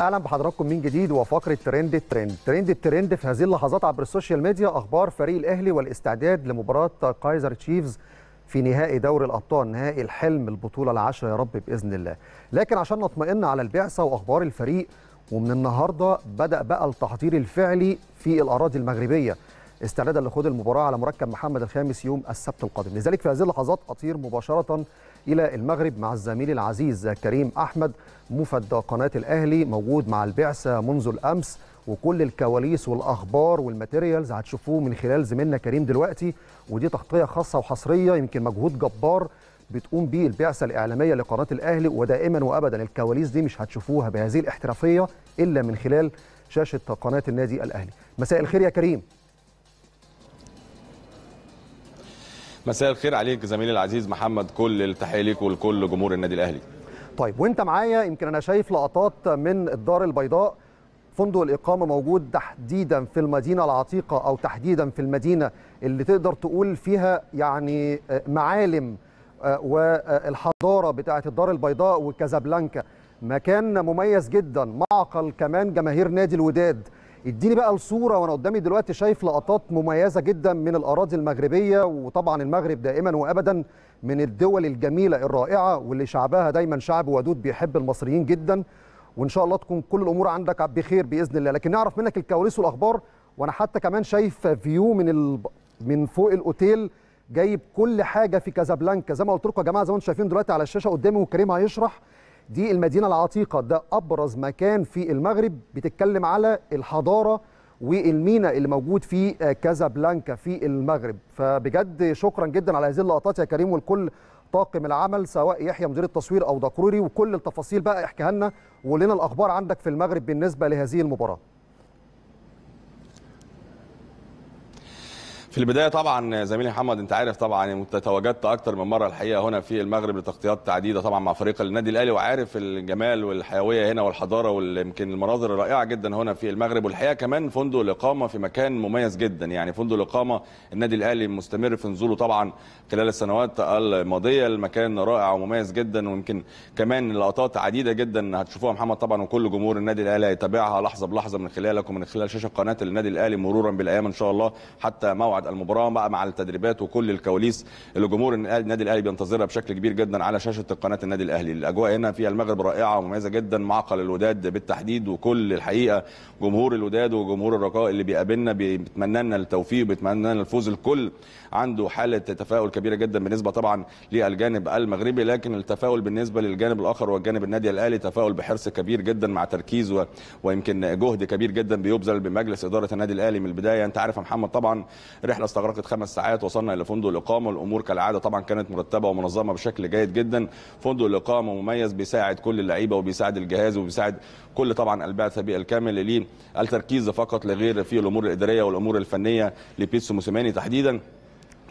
اهلا بحضراتكم من جديد وفقره ترند الترند ترند الترند في هذه اللحظات عبر السوشيال ميديا اخبار فريق الاهلي والاستعداد لمباراه كايزر تشيفز في نهائي دوري الابطال نهائي الحلم البطوله العاشره يا رب باذن الله لكن عشان نطمئن على البعثه واخبار الفريق ومن النهارده بدا بقى التحضير الفعلي في الاراضي المغربيه استعدادا لخوض المباراه على مركب محمد الخامس يوم السبت القادم لذلك في هذه اللحظات اطير مباشره الى المغرب مع الزميل العزيز كريم احمد مفد قناه الاهلي موجود مع البعثه منذ الامس وكل الكواليس والاخبار والماتيريالز هتشوفوه من خلال زميلنا كريم دلوقتي ودي تغطيه خاصه وحصريه يمكن مجهود جبار بتقوم به البعثه الاعلاميه لقناه الاهلي ودائما وابدا الكواليس دي مش هتشوفوها بهذه الاحترافيه الا من خلال شاشه قناه النادي الاهلي مساء الخير يا كريم مساء الخير عليك زميلي العزيز محمد كل التحيه ليك ولكل جمهور النادي الاهلي طيب وانت معايا يمكن انا شايف لقطات من الدار البيضاء فندق الإقامة موجود تحديدا في المدينة العتيقة أو تحديدا في المدينة اللي تقدر تقول فيها يعني آه، معالم آه، والحضارة بتاعة الدار البيضاء وكازابلانكا مكان مميز جدا معقل كمان جماهير نادي الوداد اديني بقى الصوره وانا قدامي دلوقتي شايف لقطات مميزه جدا من الاراضي المغربيه وطبعا المغرب دائما وابدا من الدول الجميله الرائعه واللي شعبها دايما شعب ودود بيحب المصريين جدا وان شاء الله تكون كل الامور عندك بخير باذن الله لكن نعرف منك الكواليس والاخبار وانا حتى كمان شايف فيو من ال... من فوق الاوتيل جايب كل حاجه في كازابلانكا زي ما قلت لكم يا جماعه زي ما انتم شايفين دلوقتي على الشاشه قدامي وكريم هيشرح دي المدينة العتيقة ده أبرز مكان في المغرب بتتكلم على الحضارة والمينا اللي موجود في آه، كازابلانكا في المغرب فبجد شكرا جدا على هذه اللقطات يا كريم والكل طاقم العمل سواء يحيى مدير التصوير او دكروري وكل التفاصيل بقى احكيها لنا ولنا الاخبار عندك في المغرب بالنسبه لهذه المباراه في البدايه طبعا زميلي محمد انت عارف طبعا تواجدت اكتر من مره الحقيقه هنا في المغرب لتغطيات عديده طبعا مع فريق النادي الاهلي وعارف الجمال والحيويه هنا والحضاره ويمكن المناظر الرائعه جدا هنا في المغرب والحقيقه كمان فندق الاقامه في مكان مميز جدا يعني فندق الاقامه النادي الاهلي مستمر في نزوله طبعا خلال السنوات الماضيه المكان رائع ومميز جدا ويمكن كمان لقطات عديده جدا هتشوفوها محمد طبعا وكل جمهور النادي الاهلي هيتابعها لحظه بلحظه من خلالك ومن خلال شاشه قناه النادي الاهلي مرورا بالايام ان شاء الله حتى موعد المباراه مع التدريبات وكل الكواليس اللي جمهور النادي الاهلي بينتظرها بشكل كبير جدا على شاشه قناه النادي الاهلي الاجواء هنا في المغرب رائعه ومميزه جدا معقل الوداد بالتحديد وكل الحقيقه جمهور الوداد وجمهور الرقاء اللي بيقابلنا بيتمنى لنا التوفيق وبيتمنى لنا الفوز الكل عنده حاله تفاؤل كبيره جدا بالنسبه طبعا للجانب المغربي لكن التفاؤل بالنسبه للجانب الاخر والجانب النادي الاهلي تفاؤل بحرص كبير جدا مع تركيز و... ويمكن جهد كبير جدا بيبذل بمجلس اداره النادي الاهلي من البدايه انت عارف يا محمد طبعا الرحله استغرقت خمس ساعات وصلنا الى فندق الاقامه الامور كالعاده طبعا كانت مرتبه ومنظمه بشكل جيد جدا فندق الاقامه مميز بيساعد كل اللعيبه وبيساعد الجهاز وبيساعد كل طبعا البعثه بالكامل ليه التركيز فقط لغير في الامور الاداريه والامور الفنيه لبيتسو موسيماني تحديدا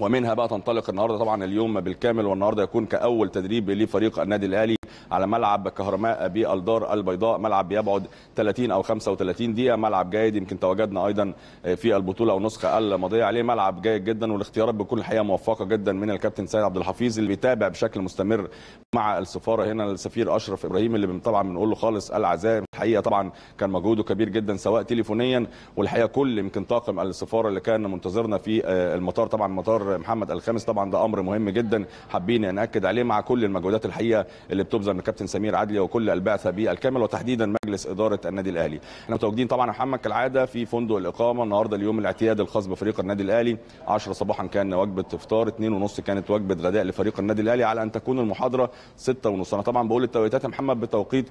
ومنها بقى تنطلق النهارده طبعا اليوم بالكامل والنهارده يكون كاول تدريب لفريق النادي الاهلي على ملعب كهرماء بالدار البيضاء ملعب بيبعد 30 او 35 دقيقه ملعب جيد يمكن تواجدنا ايضا آه، في البطوله والنسخه الماضيه عليه ملعب جيد جدا والاختيارات بكل حقيقه موفقه جدا من الكابتن سيد عبد الحفيظ اللي بيتابع بشكل مستمر مع السفاره هنا السفير اشرف ابراهيم اللي طبعا بنقول له خالص العزاء الحقيقه طبعا كان مجهوده كبير جدا سواء تليفونيا والحقيقه كل يمكن طاقم السفاره اللي كان منتظرنا في آه، المطار طبعا مطار محمد الخامس طبعا ده امر مهم جدا حابين ناكد عليه مع كل المجهودات الحقيقه اللي بتبذل من كابتن سمير عدلي وكل البعثه بالكامل وتحديدا مجلس اداره النادي الاهلي احنا متواجدين طبعا محمد كالعاده في فندق الاقامه النهارده اليوم الاعتياد الخاص بفريق النادي الاهلي 10 صباحا كان وجبه افطار 2:30 كانت وجبه غداء لفريق النادي الاهلي على ان تكون المحاضره 6:30 انا طبعا بقول التوقيتات يا محمد بتوقيت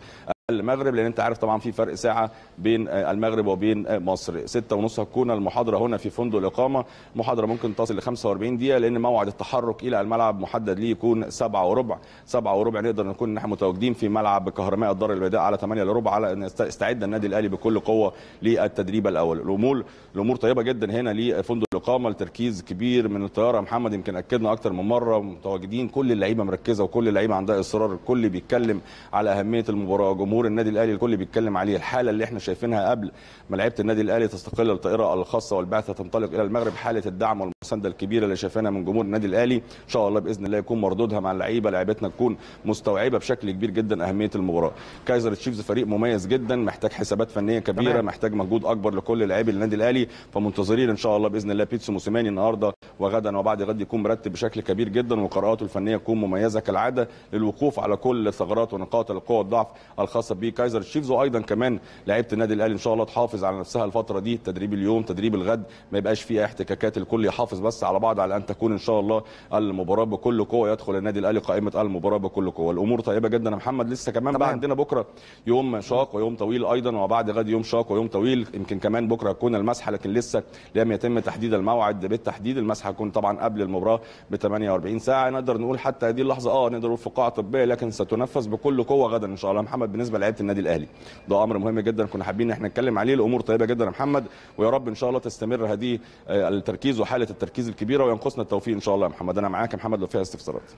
المغرب لان انت عارف طبعا في فرق ساعه بين آه، المغرب وبين آه، مصر ستة ونص هتكون المحاضره هنا في فندق الاقامه محاضره ممكن تصل ل 45 دقيقه لان موعد التحرك الى الملعب محدد ليه يكون سبعة وربع سبعة وربع نقدر نكون نحن احنا متواجدين في ملعب كهرماء الدار البيضاء على 8 الا ربع على استعد النادي الاهلي بكل قوه للتدريب الاول الامور الامور طيبه جدا هنا لفندق الاقامه التركيز كبير من الطياره محمد يمكن اكدنا اكتر من مره متواجدين كل اللعيبه مركزه وكل اللعيبه عندها اصرار الكل بيتكلم على اهميه المباراه جمهور جمهور النادي الاهلي الكل بيتكلم عليه الحاله اللي احنا شايفينها قبل ما لعيبه النادي الاهلي تستقل الطائره الخاصه والبعثه تنطلق الى المغرب حاله الدعم والمسانده الكبيره اللي شايفينها من جمهور النادي الاهلي ان شاء الله باذن الله يكون مردودها مع اللعيبه لعيبتنا تكون مستوعبه بشكل كبير جدا اهميه المباراه كايزر تشيفز فريق مميز جدا محتاج حسابات فنيه كبيره تمام. محتاج مجهود اكبر لكل لاعبي النادي الاهلي فمنتظرين ان شاء الله باذن الله بيتسو موسيماني النهارده وغدا وبعد غد يكون مرتب بشكل كبير جدا وقراءاته الفنيه تكون مميزه كالعاده للوقوف على كل ثغرات ونقاط القوه والضعف الخاصه الخاصه بكايزر تشيفز وايضا كمان لعيبه النادي الاهلي ان شاء الله تحافظ على نفسها الفتره دي تدريب اليوم تدريب الغد ما يبقاش فيها احتكاكات الكل يحافظ بس على بعض على ان تكون ان شاء الله المباراه بكل قوه يدخل النادي الاهلي قائمه المباراه بكل قوه الامور طيبه جدا يا محمد لسه كمان بقى عندنا بكره يوم شاق ويوم طويل ايضا وبعد غد يوم شاق ويوم طويل يمكن كمان بكره هتكون المسحه لكن لسه لم يتم تحديد الموعد بالتحديد المسحه هتكون طبعا قبل المباراه ب 48 ساعه نقدر نقول حتى هذه اللحظه اه نقدر نقول في قاعه طبيه لكن ستنفذ بكل قوه غدا ان شاء الله محمد بالنسبه بالنسبه لعيبه النادي الاهلي ده امر مهم جدا كنا حابين ان احنا نتكلم عليه الامور طيبه جدا يا محمد ويا رب ان شاء الله تستمر هذه آه، التركيز وحاله التركيز الكبيره وينقصنا التوفيق ان شاء الله يا محمد انا معاك يا محمد لو فيها استفسارات